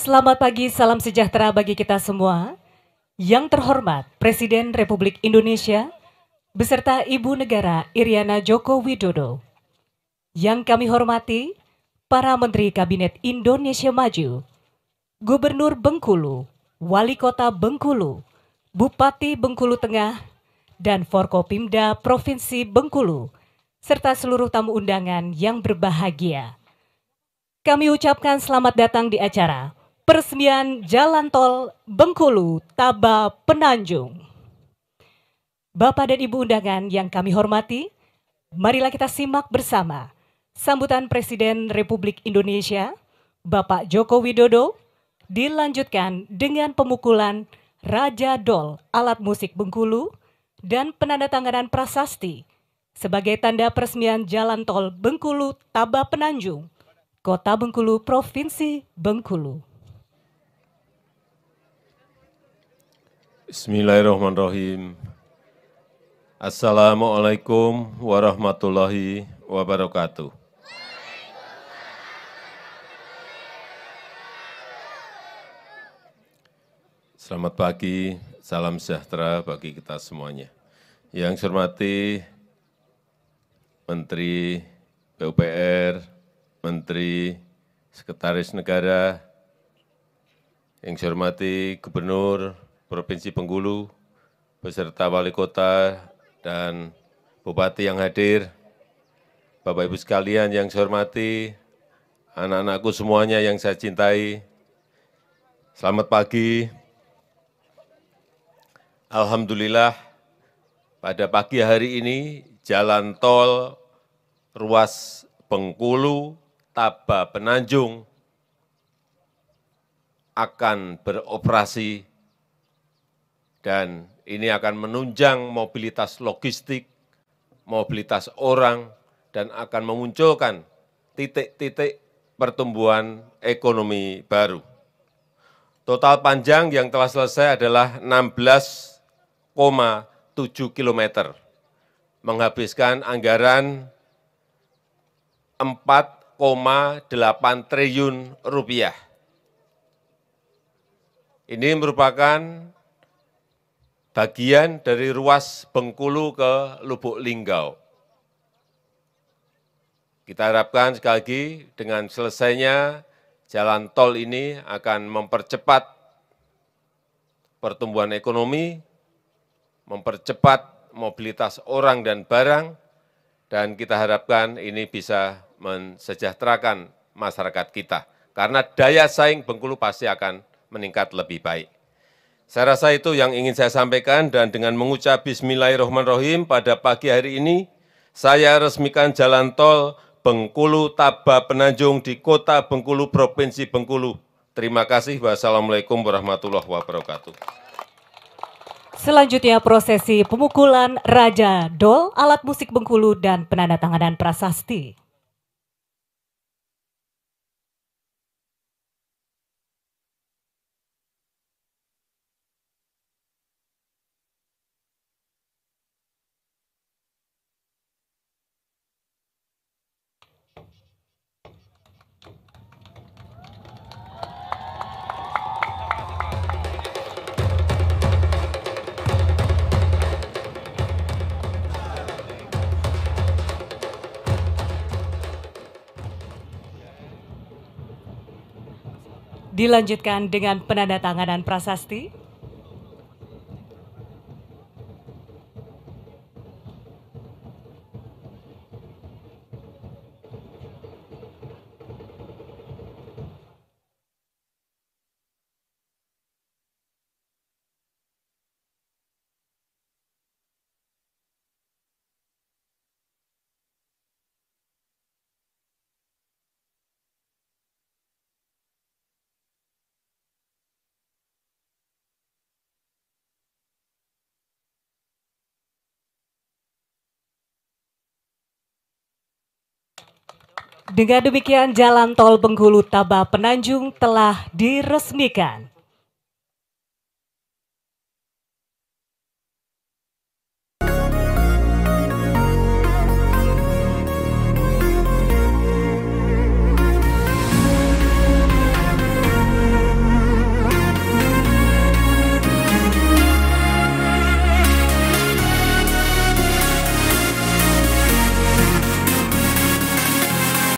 Selamat pagi, salam sejahtera bagi kita semua. Yang terhormat Presiden Republik Indonesia beserta Ibu Negara Iriana Joko Widodo. Yang kami hormati para Menteri Kabinet Indonesia Maju, Gubernur Bengkulu, Wali Kota Bengkulu, Bupati Bengkulu Tengah, dan Forkopimda Provinsi Bengkulu, serta seluruh tamu undangan yang berbahagia. Kami ucapkan selamat datang di acara peresmian jalan tol Bengkulu Taba Penanjung. Bapak dan Ibu undangan yang kami hormati, marilah kita simak bersama sambutan Presiden Republik Indonesia Bapak Joko Widodo dilanjutkan dengan pemukulan Raja Dol alat musik Bengkulu dan penandatanganan prasasti sebagai tanda peresmian jalan tol Bengkulu Taba Penanjung, Kota Bengkulu, Provinsi Bengkulu. Bismillahirrahmanirrahim. Assalamualaikum warahmatullahi wabarakatuh. Selamat pagi, salam sejahtera bagi kita semuanya. Yang saya hormati Menteri PUPR, Menteri Sekretaris Negara, yang saya hormati Gubernur Provinsi Bengkulu, beserta wali kota dan bupati yang hadir, Bapak-Ibu sekalian yang saya hormati, anak-anakku semuanya yang saya cintai, selamat pagi. Alhamdulillah, pada pagi hari ini jalan tol ruas Bengkulu, Taba, Penanjung akan beroperasi dan ini akan menunjang mobilitas logistik, mobilitas orang, dan akan memunculkan titik-titik pertumbuhan ekonomi baru. Total panjang yang telah selesai adalah 16,7 km, menghabiskan anggaran 4,8 triliun rupiah. Ini merupakan bagian dari ruas Bengkulu ke Lubuk Linggau. Kita harapkan sekali lagi dengan selesainya jalan tol ini akan mempercepat pertumbuhan ekonomi, mempercepat mobilitas orang dan barang, dan kita harapkan ini bisa mensejahterakan masyarakat kita. Karena daya saing Bengkulu pasti akan meningkat lebih baik. Saya rasa itu yang ingin saya sampaikan dan dengan mengucap bismillahirrahmanirrahim pada pagi hari ini, saya resmikan jalan tol Bengkulu Taba Penanjung di Kota Bengkulu, Provinsi Bengkulu. Terima kasih. Wassalamualaikum warahmatullahi wabarakatuh. Selanjutnya prosesi pemukulan Raja Dol, alat musik Bengkulu, dan penandatanganan prasasti. dilanjutkan dengan penandatanganan prasasti Dengan demikian jalan tol Bengkulu Taba Penanjung telah diresmikan.